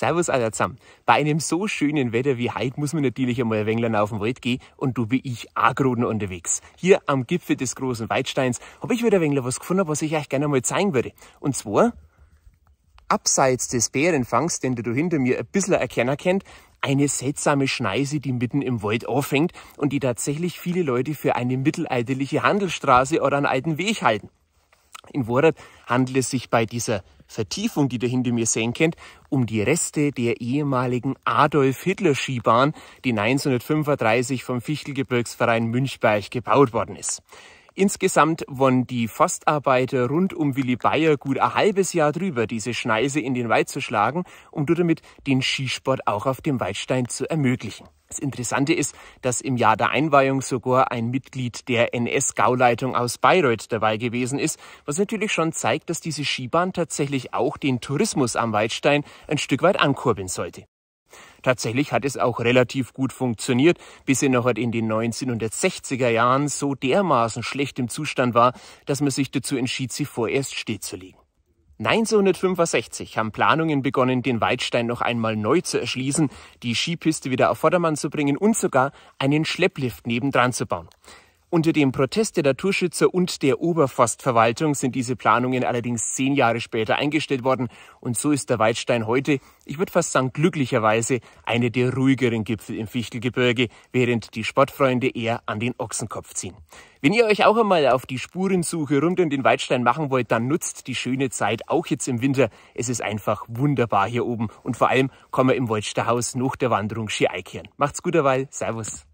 Servus alle zusammen. Bei einem so schönen Wetter wie heute muss man natürlich einmal Wengler auf den Wald gehen und du wie ich Agroden unterwegs. Hier am Gipfel des großen Weitsteins habe ich wieder Wengler was gefunden, was ich euch gerne mal zeigen würde. Und zwar abseits des Bärenfangs, den du hinter mir ein bisschen erkennen könnt, eine seltsame Schneise, die mitten im Wald auffängt und die tatsächlich viele Leute für eine mittelalterliche Handelsstraße oder einen alten Weg halten. In Wahrheit handelt es sich bei dieser Vertiefung, die ihr hinter mir sehen könnt, um die Reste der ehemaligen Adolf-Hitler-Skibahn, die 1935 vom Fichtelgebirgsverein Münchberg gebaut worden ist. Insgesamt waren die Forstarbeiter rund um Willi Bayer gut ein halbes Jahr drüber, diese Schneise in den Wald zu schlagen, um damit den Skisport auch auf dem Waldstein zu ermöglichen. Das Interessante ist, dass im Jahr der Einweihung sogar ein Mitglied der NS-Gauleitung aus Bayreuth dabei gewesen ist, was natürlich schon zeigt, dass diese Skibahn tatsächlich auch den Tourismus am Waldstein ein Stück weit ankurbeln sollte. Tatsächlich hat es auch relativ gut funktioniert, bis sie noch halt in den 1960er Jahren so dermaßen schlecht im Zustand war, dass man sich dazu entschied, sie vorerst stillzulegen. 1965 haben Planungen begonnen, den Waldstein noch einmal neu zu erschließen, die Skipiste wieder auf Vordermann zu bringen und sogar einen Schlepplift nebendran zu bauen. Unter dem Protest der Naturschützer und der Oberforstverwaltung sind diese Planungen allerdings zehn Jahre später eingestellt worden. Und so ist der Waldstein heute, ich würde fast sagen glücklicherweise, eine der ruhigeren Gipfel im Fichtelgebirge, während die Sportfreunde eher an den Ochsenkopf ziehen. Wenn ihr euch auch einmal auf die Spurensuche rund um den Waldstein machen wollt, dann nutzt die schöne Zeit, auch jetzt im Winter. Es ist einfach wunderbar hier oben. Und vor allem kommen wir im Wolsterhaus nach der Wanderung Ski einkehren. Macht's gut derweil. Servus.